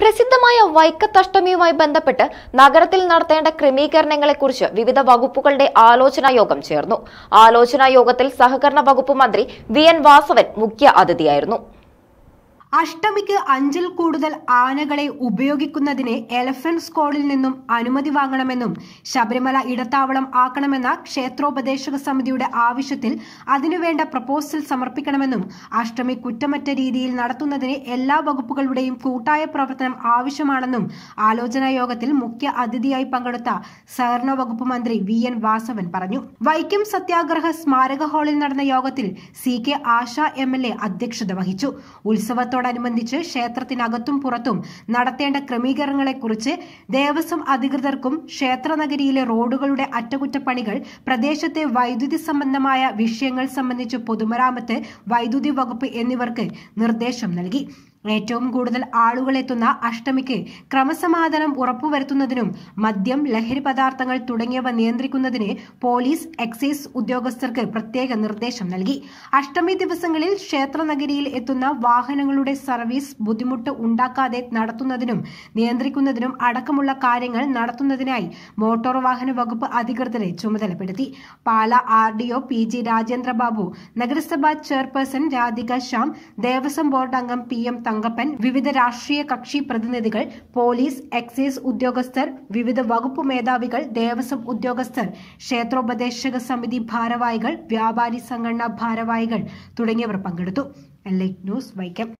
പ്രസിദ്ധമായ വൈക്കത്തഷ്ടമിയുമായി ബന്ധപ്പെട്ട് നഗരത്തിൽ നടത്തേണ്ട ക്രമീകരണങ്ങളെക്കുറിച്ച് വിവിധ വകുപ്പുകളുടെ ആലോചനാ യോഗം ചേർന്നു ആലോചനാ യോഗത്തിൽ സഹകരണ വകുപ്പ് മന്ത്രി വി എൻ വാസവൻ മുഖ്യ അതിഥിയായിരുന്നു അഷ്ടമിക്ക് അഞ്ചിൽ കൂടുതൽ ആനകളെ ഉപയോഗിക്കുന്നതിന് എലഫന്റ് സ്കോളിൽ നിന്നും അനുമതി വാങ്ങണമെന്നും ശബരിമല ഇടത്താവളം ആക്കണമെന്ന ക്ഷേത്രോപദേശക സമിതിയുടെ ആവശ്യത്തിൽ അതിനുവേണ്ട പ്രപ്പോസൽ സമർപ്പിക്കണമെന്നും അഷ്ടമി കുറ്റമറ്റ രീതിയിൽ നടത്തുന്നതിന് എല്ലാ വകുപ്പുകളുടെയും കൂട്ടായ പ്രവർത്തനം ആവശ്യമാണെന്നും ആലോചനാ യോഗത്തിൽ മുഖ്യ അതിഥിയായി പങ്കെടുത്ത സഹകരണ വകുപ്പ് മന്ത്രി വി എൻ വാസവൻ പറഞ്ഞു വൈക്കം സത്യാഗ്രഹ സ്മാരക ഹാളിൽ നടന്ന യോഗത്തിൽ C K Asha M L A അധ്യക്ഷത വഹിച്ചു ഉത്സവത്തോടെ ഉത്സവത്തോടനുബന്ധിച്ച് ക്ഷേത്രത്തിനകത്തും പുറത്തും നടത്തേണ്ട ക്രമീകരണങ്ങളെക്കുറിച്ച് ദേവസ്വം അധികൃതർക്കും ക്ഷേത്രനഗരിയിലെ റോഡുകളുടെ അറ്റകുറ്റപ്പണികൾ പ്രദേശത്തെ വൈദ്യുതി സംബന്ധമായ വിഷയങ്ങൾ സംബന്ധിച്ച് പൊതുമരാമത്ത് വൈദ്യുതി വകുപ്പ് എന്നിവർക്ക് നിർദ്ദേശം നൽകി ഏറ്റവും കൂടുതൽ ആളുകൾ എത്തുന്ന അഷ്ടമിക്ക് ക്രമസമാധാനം ഉറപ്പുവരുത്തുന്നതിനും മദ്യം ലഹരി പദാർത്ഥങ്ങൾ തുടങ്ങിയവ നിയന്ത്രിക്കുന്നതിന് പോലീസ് എക്സൈസ് ഉദ്യോഗസ്ഥർക്ക് പ്രത്യേക നിർദ്ദേശം നൽകി അഷ്ടമി ദിവസങ്ങളിൽ ക്ഷേത്രനഗരിയിൽ എത്തുന്ന വാഹനങ്ങളുടെ സർവീസ് ബുദ്ധിമുട്ട് ഉണ്ടാക്കാതെ നടത്തുന്നതിനും നിയന്ത്രിക്കുന്നതിനും അടക്കമുള്ള കാര്യങ്ങൾ നടത്തുന്നതിനായി മോട്ടോർ വാഹന വകുപ്പ് അധികൃതരെ ചുമതലപ്പെടുത്തി Pala R D O P G Rajendrababu നഗരസഭാ ചെയർപേഴ്സൺ രാധിക ശ്യാം ദേവസ്വം ബോർഡ് അംഗം പി എം തങ്കപ്പൻ വിവിധ രാഷ്ട്രീയ കക്ഷി പ്രതിനിധികൾ പോലീസ് എക്സൈസ് ഉദ്യോഗസ്ഥർ വിവിധ വകുപ്പ് മേധാവികൾ ദേവസ്വം ഉദ്യോഗസ്ഥർ ക്ഷേത്രോപദേശക സമിതി ഭാരവാഹികൾ വ്യാപാരി സംഘടനാ ഭാരവാഹികൾ തുടങ്ങിയവർ പങ്കെടുത്തു ന്യൂസ് വൈക്കം